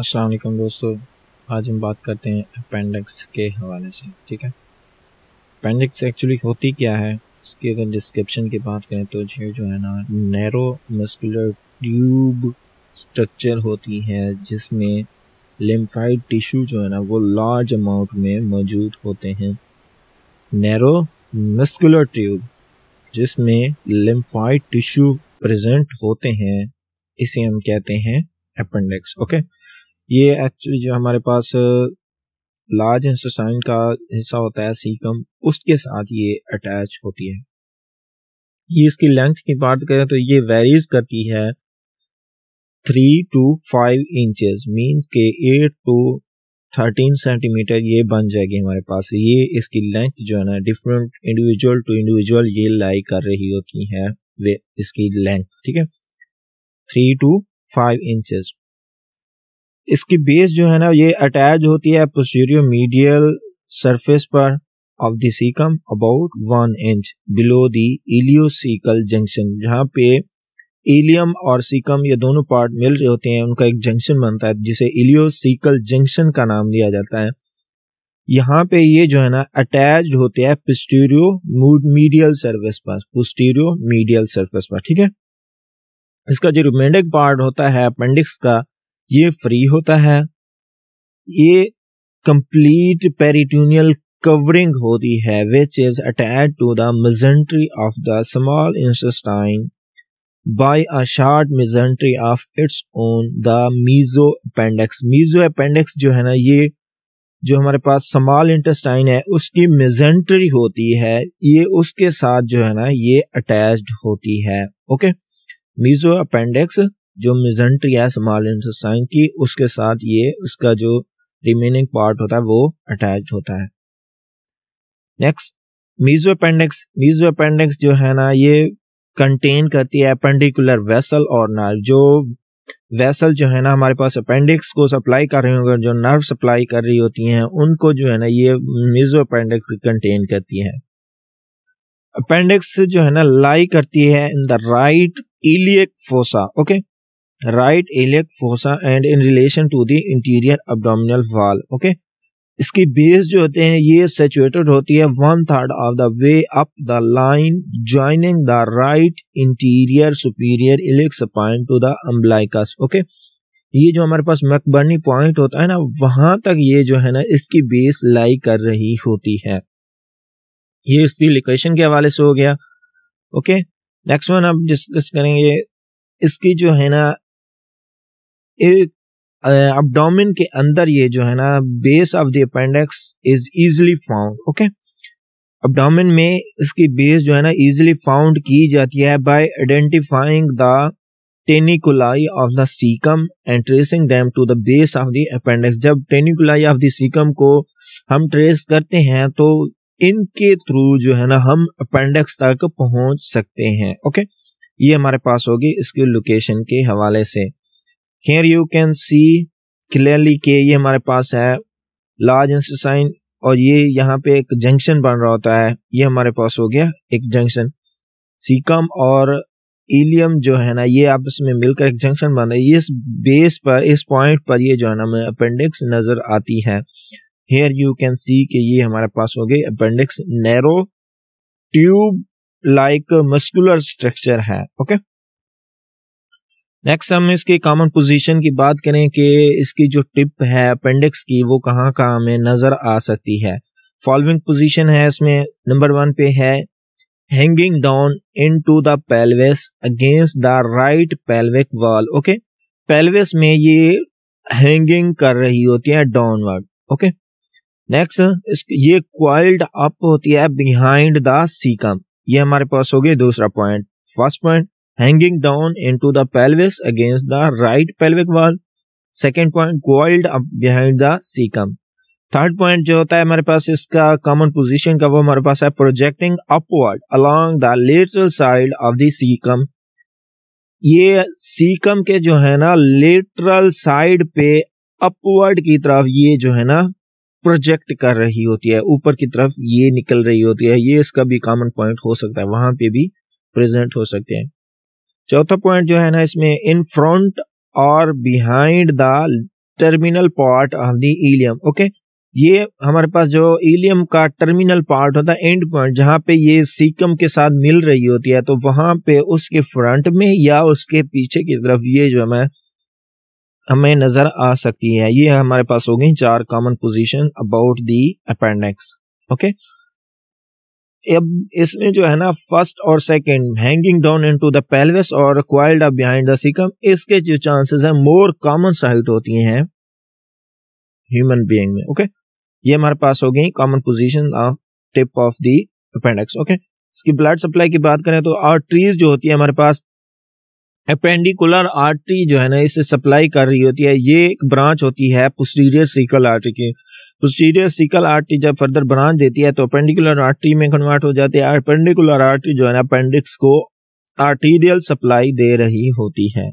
असलकम दोस्तों आज हम बात करते हैं अपेंडिक्स के हवाले से ठीक है अपेंडिक्स एक्चुअली होती क्या है इसके अगर डिस्क्रिप्शन की बात करें तो ये जो है ना नैरो मस्कुलर ट्यूब स्ट्रक्चर होती है जिसमें लिम्फाइड टिश्यू जो है ना वो लार्ज अमाउंट में मौजूद होते हैं नैरो मस्कुलर ट्यूब जिसमें लिम्फाइड टिश्यू प्रजेंट होते हैं इसे हम कहते हैं अपेंडिक्स ओके okay? ये एक्चुअली जो हमारे पास लार्ज इंटेस्टाइन का हिस्सा होता है सीकम उसके साथ ये अटैच होती है ये इसकी लेंथ की बात करें तो ये वेरीज करती है three to five inches mean के एट टू थर्टीन सेंटीमीटर ये बन जाएगी हमारे पास ये इसकी लेंथ जो है ना डिफरेंट इंडिविजुअल टू इंडिविजुअल ये लाई कर रही होती है वे इसकी लेंथ ठीक है थ्री टू फाइव इंचेस इसकी बेस जो है ना ये अटैच होती है पोस्टीरियो मीडियल सरफेस पर of the caecum about one inch below the ileocaecal junction जहाँ पे इलियम और सीकम ये दोनों पार्ट मिल रहे होते हैं उनका एक जंक्शन बनता है जिसे इलियोसिकल जंक्शन का नाम दिया जाता है यहाँ पे ये जो है ना अटैच होते हैं पोस्टीरियो मीडियल सर्विस पर पोस्टीरियो मीडियल सर्फेस पर ठीक है इसका जो रिमेंडिक पार्ट होता है अपेंडिक्स का ये फ्री होता है ये कंप्लीट पेरिट्यूनियल कवरिंग होती है which is attach to the mesentery of the small intestine by a short mesentery of its own the mesoappendix mesoappendix जो है ना ये जो हमारे पास स्मॉल इंटेस्टाइन है उसकी मिजेंट्री होती है ये उसके साथ जो है ना ये अटैच्ड होती है ओके मीजो अपेंडिक्स जो मिजेंट्री है सोमालियन सोसाइन की उसके साथ ये उसका जो रिमेनिंग पार्ट होता है वो अटैच होता है next mesoappendix mesoappendix जो है ना ये कंटेन करती है अपेंडिकुलर वेसल और नर्व जो वेसल जो है ना हमारे पास अपेंडिक्स को सप्लाई कर रही होंगे जो नर्व सप्लाई कर रही होती हैं उनको जो है ना ये मीजो अपेंडिक्स कंटेन करती है अपेंडिक्स जो है ना लाई करती है in the right iliac fossa okay right iliac fossa and in relation to the interior abdominal wall okay इसकी बेस जो होते हैं ये सेचुएटेड होती है one third of the way up the line joining the right interior superior iliac spine to the umbilicus okay ये जो हमारे पास मकबर्नी पॉइंट होता है ना वहां तक ये जो है ना इसकी बेस लाई कर रही होती है ये इसकी लोकेशन के हवाले से हो गया ओके नेक्स्ट वन आप डिस्कस करेंगे इसकी जो है ना एक अपडोमिन uh, के अंदर ये जो है ना base of the appendix is easily found okay abdomen में इसकी बेस जो है ना इजिली फाउंड की जाती है by identifying the taeniae coli of the caecum and tracing them to the base of the appendix जब टेनिकुलाई ऑफ द सीकम को हम ट्रेस करते हैं तो इनके थ्रू जो है ना हम अपेंडिक्स तक पहुंच सकते हैं ओके ये हमारे पास होगी इसकी लोकेशन के हवाले से here you can see clearly के ये हमारे पास है लार्ज इंस्टाइन और ये यहाँ पे एक जंक्शन बन रहा होता है ये हमारे पास हो गया एक जंक्शन सीकम और इलियम जो है ना ये आपस में मिलकर एक जंक्शन बन रहा है इस बेस पर इस पॉइंट पर ये जो है ना अपेंडिक्स नजर आती है हेयर यू कैन सी के ये हमारे पास हो गए appendix narrow tube like muscular structure है ओके okay? नेक्स्ट हम इसकी कॉमन पोजीशन की बात करें कि इसकी जो टिप है अपेंडिक्स की वो कहाँ कहाँ हमें नज़र आ सकती है फॉलोइंग पोजीशन है इसमें नंबर वन पे है hanging down into the pelvis against the right pelvic wall okay pelvis में ये हैंगिंग कर रही होती है डाउनवर्ड ओके नेक्स्ट ये क्वाइल्ड अप होती है बिहाइंड द सीकम ये हमारे पास हो गया दूसरा point first point hanging down into the pelvis against the right pelvic wall. Second point coiled behind the caecum third point जो होता है हमारे पास इसका कॉमन पोजीशन का वो हमारे पास है projecting upward along the lateral side of the caecum ये सीकम के जो है ना लेटरल साइड पे अपवर्ड की तरफ ये जो है ना प्रोजेक्ट कर रही होती है ऊपर की तरफ ये निकल रही होती है ये इसका भी कॉमन पॉइंट हो सकता है वहां पे भी प्रेजेंट हो सकते हैं चौथा पॉइंट जो है ना इसमें इन फ्रंट और behind the terminal part of the ileum okay ये हमारे पास जो ईलियम का टर्मिनल पार्ट होता है एंड पॉइंट जहां पे ये सीकम के साथ मिल रही होती है तो वहां पे उसके फ्रंट में या उसके पीछे की तरफ ये जो हमें हमें नजर आ सकती है ये हमारे पास हो गई चार common position about the appendix okay अब इसमें जो है ना फर्स्ट और second hanging down into the pelvis और coiled up behind the caecum इसके जो चांसेस है मोर कॉमन साइट होती हैं ह्यूमन बीइंग में ओके ये हमारे पास हो गई common position of tip of the appendix okay इसकी ब्लड सप्लाई की बात करें तो आर्टरीज जो होती है हमारे पास अपेंडिकुलर आर्टरी जो है ना इसे सप्लाई कर रही होती है ये एक ब्रांच होती है पोस्टीरियर सीकल आर्टरी की पोस्टीरियर सीकल आर्टरी जब फर्दर ब्रांच देती है तो अपेंडिकुलर आर्टरी में कन्वर्ट हो जाती है अपेंडिकुलर आर्टरी जो है ना अपेंडिक्स को आर्टीरियल सप्लाई दे रही होती है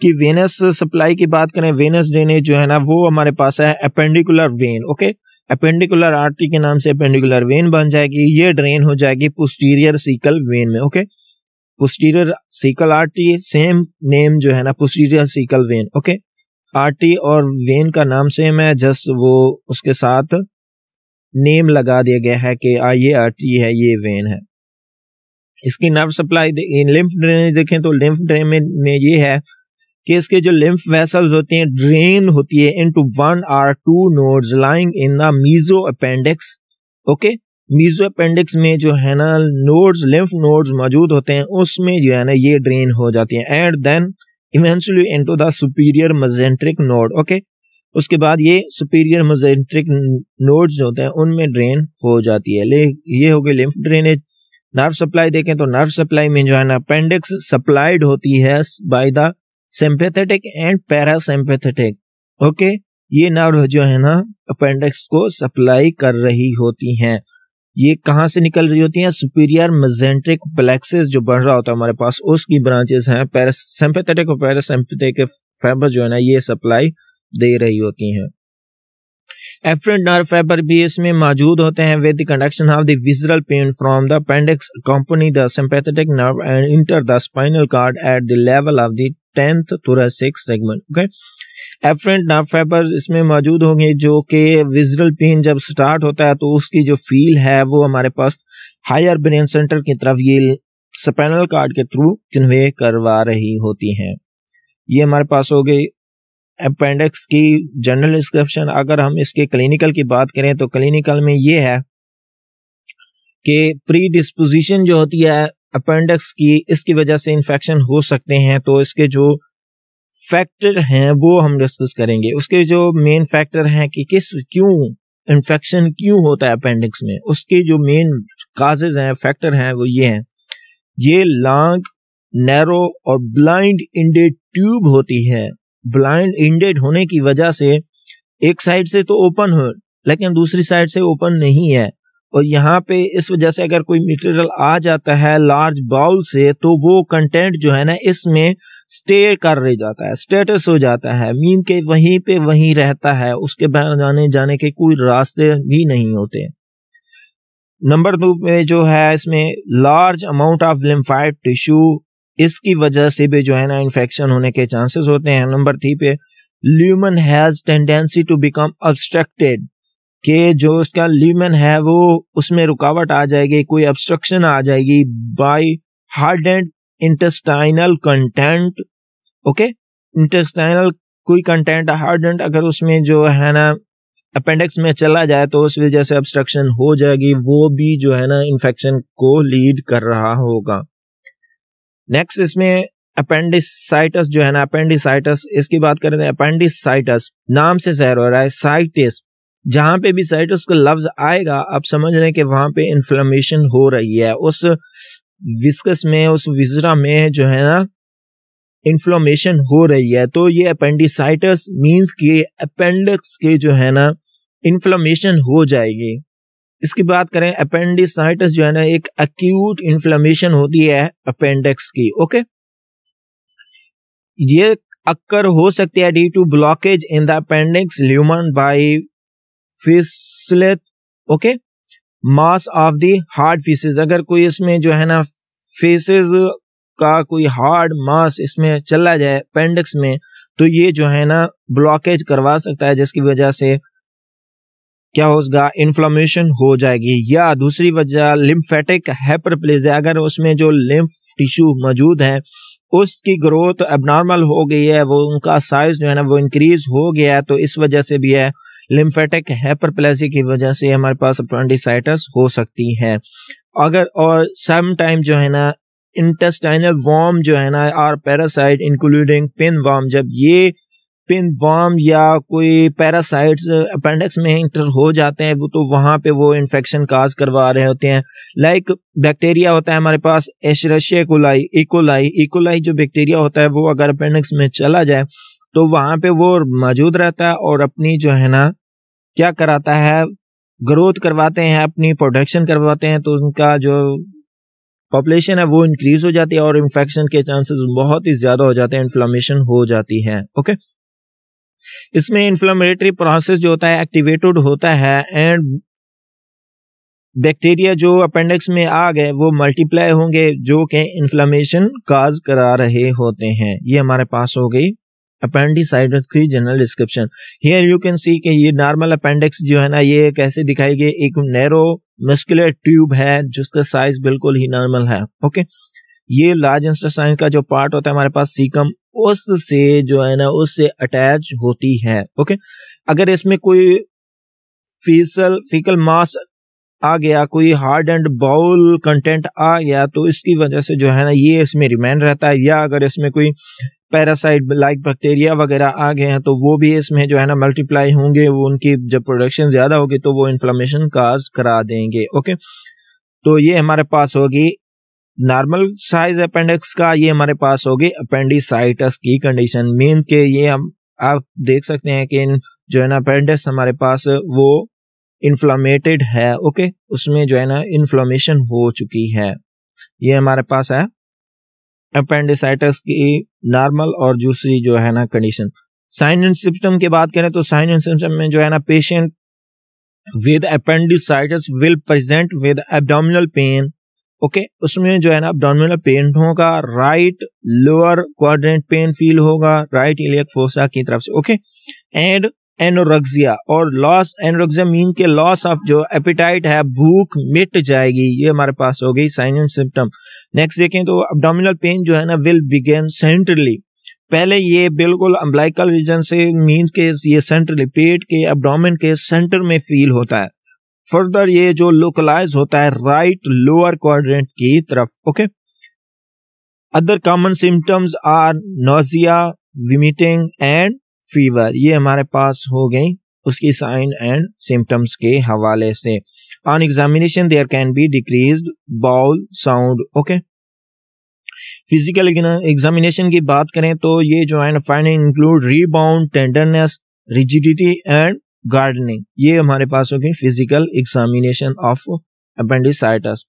कि वेनस सप्लाई की बात करें वेनस ड्रेनेज जो है ना वो हमारे पास है appendicular vein okay appendicular artery के नाम से अपेंडिकुलर वेन बन जाएगी ये ड्रेन हो जाएगी पोस्टीरियर सीकल वेन में okay posterior caecal artery same name जो है ना posterior caecal vein okay artery और वेन का नाम सेम है जस्ट वो उसके साथ नेम लगा दिया गया है कि आ हाँ, ये आरटी है ये वेन है इसकी नर्व सप्लाई लिम्फ ड्रेन देखें तो लिम्फ ड्रेन में, में ये है कि इसके जो लिम्फ वेसल्स होते हैं ड्रेन होती है into one or two nodes lying in the mesoappendix okay mesoappendix में जो है ना नोड्स लिम्फ नोड्स मौजूद होते हैं उसमें जो है ना ये ड्रेन हो जाती है and then eventually into the superior mesenteric node okay उसके बाद ये सुपीरियर मजेंट्रिक नोड्स जो होते हैं उनमें ड्रेन हो जाती है ले ये हो गई लिम्फ ड्रेनेज नर्व सप्लाई देखें तो नर्व सप्लाई में जो है ना अपेंडिक्स सप्लाइड होती है by the sympathetic and parasympathetic okay ये नर्व जो है ना अपेंडिक्स को सप्लाई कर रही होती हैं ये कहाँ से निकल रही होती हैं सुपीरियर मेजेंट्रिक प्लेक्सेस जो बढ़ रहा होता है हमारे पास उसकी ब्रांचेस हैं पैरासिम्पेथेटिक और पैरासिम्पेटिक फाइबर जो है ना ये सप्लाई दे रही होती हैं एफरेंट नर्व फाइबर भी इसमें मौजूद होते हैं with conduction of the visceral pain from the appendix company the sympathetic nerve and enter the spinal cord at the level of the tenth thoracic segment okay afferent nerve fibre इसमें मौजूद होंगे जो कि विजरल पेन जब start होता है तो उसकी जो फील है वो हमारे पास हायर ब्रेन सेंटर की तरफ ये स्पाइनल कार्ड के थ्रू कन्वे करवा रही होती हैं ये हमारे पास हो गई अपेंडिक्स की जनरल डिस्क्रिप्शन अगर हम इसके क्लिनिकल की बात करें तो क्लिनिकल में ये है कि प्री डिस्पोजिशन जो होती है अपेंडिक्स की इसकी वजह से इन्फेक्शन हो सकते हैं तो इसके जो फैक्टर हैं वो हम डिस्कस करेंगे उसके जो मेन फैक्टर हैं कि किस क्यों इन्फेक्शन क्यों होता है अपेंडिक्स में उसके जो मेन काजेज हैं फैक्टर हैं वो ये हैं ये लांग नैरो और ब्लाइंड इंडे ट्यूब होती है ब्लाइंड इंडेड होने की वजह से एक साइड से तो ओपन हो लेकिन दूसरी साइड से ओपन नहीं है और यहाँ पे इस वजह से अगर कोई मटेरियल आ जाता है लार्ज बाउल से तो वो कंटेंट जो है ना इसमें स्टे कर रह जाता है स्टेटस हो जाता है मीन के वहीं पे वहीं रहता है उसके बाहर जाने जाने के कोई रास्ते भी नहीं होते नंबर टू में जो है इसमें large amount of lymphoid tissue इसकी वजह से भी जो है ना इन्फेक्शन होने के चांसेस होते हैं नंबर थ्री पे lumen has tendency to become obstructed के जो उसका ल्यूमन है वो उसमें रुकावट आ जाएगी कोई ऑब्स्ट्रक्शन आ जाएगी by hardened intestinal content okay intestinal कोई कंटेंट हार्ड एंड अगर उसमें जो है ना अपेंडिक्स में चला जाए तो उस वजह से ऑब्स्ट्रक्शन हो जाएगी वो भी जो है ना इन्फेक्शन को लीड कर रहा होगा नेक्स्ट इसमें अपेंडिसाइटस जो है ना अपेंडिसाइटस इसकी बात करें अपेंडिसाइटस तो नाम से जहर हो रहा है साइटिस जहां पे भी साइटस का लफ्ज आएगा आप समझ लें कि वहां पे इन्फ्लमेशन हो रही है उस विस्कस में उस विजरा में जो है ना इन्फ्लोमेशन हो रही है तो ये अपेंडिसाइटस मीन्स कि अपेंडिक्स के जो है ना इन्फ्लोमेशन हो जाएगी इसकी बात करें अपेंडिसाइटिस जो है ना एक अक्यूट इन्फ्लेमेशन होती है अपेंडिक्स की ओके ये अक्कर हो सकती है due to blockage in the appendix lumen by faecalith okay mass of the hard faeces अगर कोई इसमें जो है ना फेसेज का कोई हार्ड मास इसमें चला जाए अपेंडिक्स में तो ये जो है ना ब्लॉकेज करवा सकता है जिसकी वजह से क्या होगा इन्फ्लामेशन हो जाएगी या दूसरी वजह लिम्फेटिक हैपरप्लेजिया अगर उसमें जो लिम्फ टिश्यू मौजूद है उसकी ग्रोथ एबनॉर्मल हो गई है वो उनका साइज जो है ना वो इंक्रीज हो गया है तो इस वजह से भी है लिम्फेटिक हैपरप्लेजी की वजह से हमारे पास अपेंडिसाइटिस हो सकती है अगर और सम टाइम जो है ना इंटेस्टाइनल वॉर्म जो है ना or parasite including pinworm जब ये पिन बॉम या कोई पैरासाइट्स अपेंडिक्स में इंटर हो जाते हैं वो तो वहाँ पे वो इन्फेक्शन काज करवा रहे होते हैं लाइक बैक्टीरिया होता है हमारे पास एशरशिया कोलाई इकोलाई इकोलाई जो बैक्टीरिया होता है वो अगर अपेंडिक्स में चला जाए तो वहाँ पे वो मौजूद रहता है और अपनी जो है ना क्या कराता है ग्रोथ करवाते हैं अपनी प्रोडक्शन करवाते हैं तो उनका जो पॉपुलेशन है वो इंक्रीज हो जाती है और इन्फेक्शन के चांसेस बहुत ही ज्यादा हो जाते हैं इन्फ्लामेशन हो जाती है ओके इसमें इन्फ्लामेटरी प्रोसेस जो होता है एक्टिवेटेड होता है एंड बैक्टीरिया जो अपेंडिक्स में आ गए वो मल्टीप्लाई होंगे जो कि इन्फ्लामेशन काज करा रहे होते हैं ये हमारे पास हो गई अपेंडिसाइडस की general description here you can see कि ये नॉर्मल अपेंडिक्स जो है ना ये कैसे दिखाई गई एक नैरो मस्कुलर ट्यूब है जिसका साइज बिल्कुल ही नॉर्मल है ओके ये लार्ज इंस्टेस्टाइन का जो पार्ट होता है हमारे पास सीकम उससे जो है ना उससे अटैच होती है ओके अगर इसमें कोई फीसल फीकल मास आ गया कोई हार्ड एंड बाउल कंटेंट आ गया तो इसकी वजह से जो है ना ये इसमें रिमेन रहता है या अगर इसमें कोई पैरासाइट लाइक बैक्टीरिया वगैरह आ गए हैं तो वो भी इसमें जो है ना मल्टीप्लाई होंगे वो उनकी जब प्रोडक्शन ज्यादा होगी तो वो इन्फ्लामेशन काज करा देंगे ओके तो ये हमारे पास होगी नॉर्मल साइज अपेंडिक्स का ये हमारे पास होगी अपेंडिसाइटस की कंडीशन मीन के ये हम आप देख सकते हैं कि जो है ना अपेंडिक्स हमारे पास वो इन्फ्लामेटेड है ओके उसमें जो है ना इन्फ्लामेशन हो चुकी है ये हमारे पास है अपेंडिसाइटस की नॉर्मल और दूसरी जो है ना कंडीशन साइन एंड सिम्टम की बात करें तो साइन एंड सिम्टम में जो है ना patient with appendicitis will present with abdominal pain okay okay, उसमें जो है ना डोमिनल पेन होगा right lower quadrant pain feel होगा राइट इलियक फोसा की तरफ से ओके एंड एनोरक्सिया और लॉस एनोरक्सिया मीन के लॉस ऑफ जो एपिटाइट है भूख मिट जाएगी ये हमारे पास हो गई साइन एंड सिम्टम नेक्स्ट देखें तो अब्डोमिनल पेन जो है ना विल बिगेन सेंट्रली पहले ये बिल्कुल अम्बलाइकल रीजन से मीन के ये सेंट्रली पेट के अब्डोमिन के सेंटर में फील होता है फर्दर ये जो लोकलाइज होता है राइट लोअर क्वाड्रेंट की तरफ okay other common symptoms are nausea vomiting and fever ये हमारे पास हो गई उसकी साइन एंड सिम्टम्स के हवाले से on examination there can be decrease bowel sound okay physical examination की बात करें तो ये जो है ना include rebound tenderness rigidity and guarding ये हमारे पास होगी physical examination of appendicitis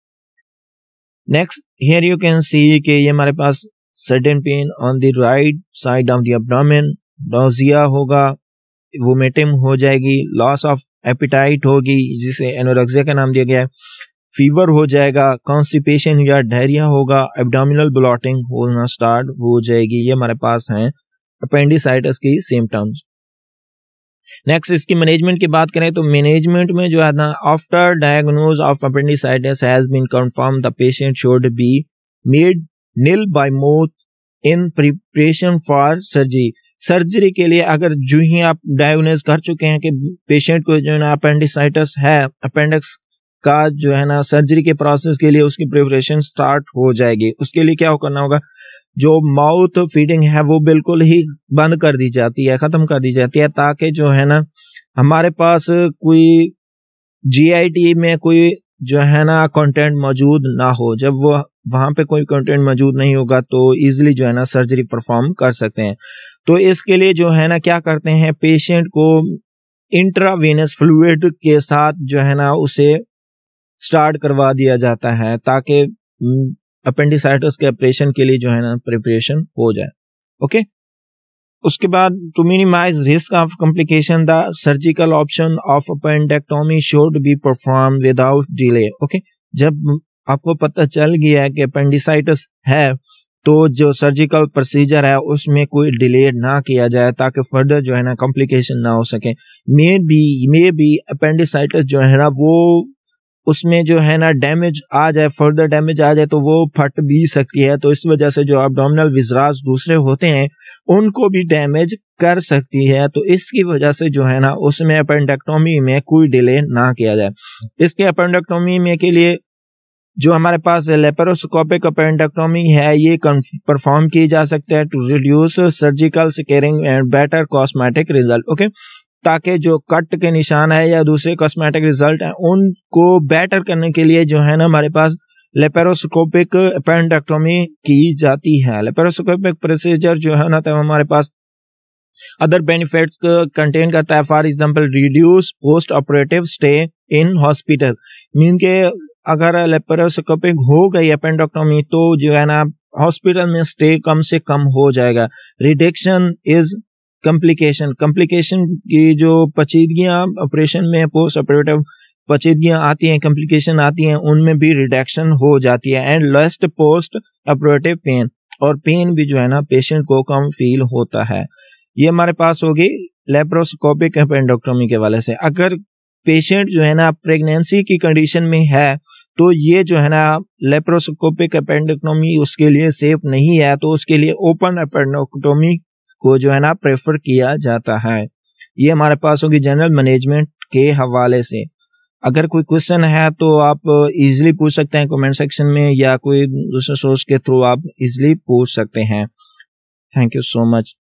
next here you can see के ये हमारे पास sudden pain on the right side of the abdomen nausea होगा वोमेटिंग हो जाएगी लॉस ऑफ एपिटाइट होगी जिसे एनोरेक्सिया का नाम दिया गया है फीवर हो जाएगा कॉन्स्टिपेशन या डायरिया होगा एब्डोमिनल ब्लॉटिंग होना स्टार्ट हो जाएगी ये हमारे पास हैं अपेंडिसाइटिस की सिम्टम्स नेक्स्ट इसकी मैनेजमेंट की बात करें तो मैनेजमेंट में जो है ना after diagnose of appendicitis has been confirm the patient should be made nil by mouth in preparation for surgery surgery के लिए अगर जो ही आप डायग्नोज कर चुके हैं कि पेशेंट को जो है ना अपेंडिसाइटिस है अपेंडिक्स का जो है ना सर्जरी के प्रोसेस के लिए उसकी प्रिपरेशन स्टार्ट हो जाएगी उसके लिए क्या हो करना होगा जो माउथ फीडिंग है वो बिल्कुल ही बंद कर दी जाती है खत्म कर दी जाती है ताकि जो है ना हमारे पास कोई जीआईटी में कोई जो है ना कंटेंट मौजूद ना हो जब वो वहां पे कोई कंटेंट मौजूद नहीं होगा तो इजीली जो है ना सर्जरी परफॉर्म कर सकते हैं तो इसके लिए जो है ना क्या करते हैं पेशेंट को इंट्रावेनस फ्लूड के साथ जो है ना उसे स्टार्ट करवा दिया जाता है ताकि अपेंडिसाइटिस हम्म, के ऑपरेशन के लिए जो है ना प्रिपरेशन हो जाए ओके उसके बाद to minimise risk of complication the surgical option of appendectomy should be perform without delay okay जब आपको पता चल गया है कि अपेंडिसाइटिस है तो जो सर्जिकल प्रोसीजर है उसमें कोई डिले ना किया जाए ताकि फर्दर जो है ना कॉम्प्लिकेशन ना हो सके maybe maybe appendicitis जो है ना वो उसमें जो है ना डैमेज आ जाए फर्दर डैमेज आ जाए तो वो फट भी सकती है तो इस वजह से जो अबडोमिनल विजराज दूसरे होते हैं उनको भी डैमेज कर सकती है तो इसकी वजह से जो है ना उसमें अपेंडेक्टोमी में कोई डिले ना किया जाए इसके अपेंडेक्टोमी में के लिए जो हमारे पास लेपरोस्कोपिक अपेंडेक्टोमी है ये परफॉर्म की जा सकती है to reduce surgical scarring and better cosmetic result okay ताकि जो कट के निशान है या दूसरे कॉस्मेटिक रिजल्ट हैं उनको बेटर करने के लिए जो है ना हमारे पास लेपेरोस्कोपिक अपेंडेक्टोमी की जाती है लेपेरोस्कोपिक प्रोसीजर जो है ना तो हमारे पास अदर बेनिफिट्स कंटेन करता है for example reduce postoperative stay in hospital mean के अगर लेपेरोस्कोपिक हो गई अपेंडेक्टोमी तो जो है ना हॉस्पिटल में स्टे कम से कम हो जाएगा रिडक्शन इज कम्प्लिकेशन कम्प्लिकेशन की जो पचीदगियाँ ऑपरेशन में पोस्ट ऑपरेटिव पचीदगियाँ आती हैं कम्प्लिकेशन आती हैं उनमें भी रिडक्शन हो जाती है and less postoperative pain और पेन भी जो है ना पेशेंट को कम फील होता है ये हमारे पास होगी लेप्रोस्कोपिक एपेंडोक्टोमी के वाले से अगर पेशेंट जो है ना प्रेगनेंसी की कंडीशन में है तो ये जो है ना लेप्रोस्कोपिक अपेंडोक्टोमी उसके लिए सेफ नहीं है तो उसके लिए ओपन अपेंडोक्टोमी को जो है ना प्रेफर किया जाता है ये हमारे पास होगी जनरल मैनेजमेंट के हवाले से अगर कोई क्वेश्चन है तो आप इजीली पूछ सकते हैं कमेंट सेक्शन में या कोई दूसरे सोर्स के थ्रू आप इजीली पूछ सकते हैं थैंक यू सो मच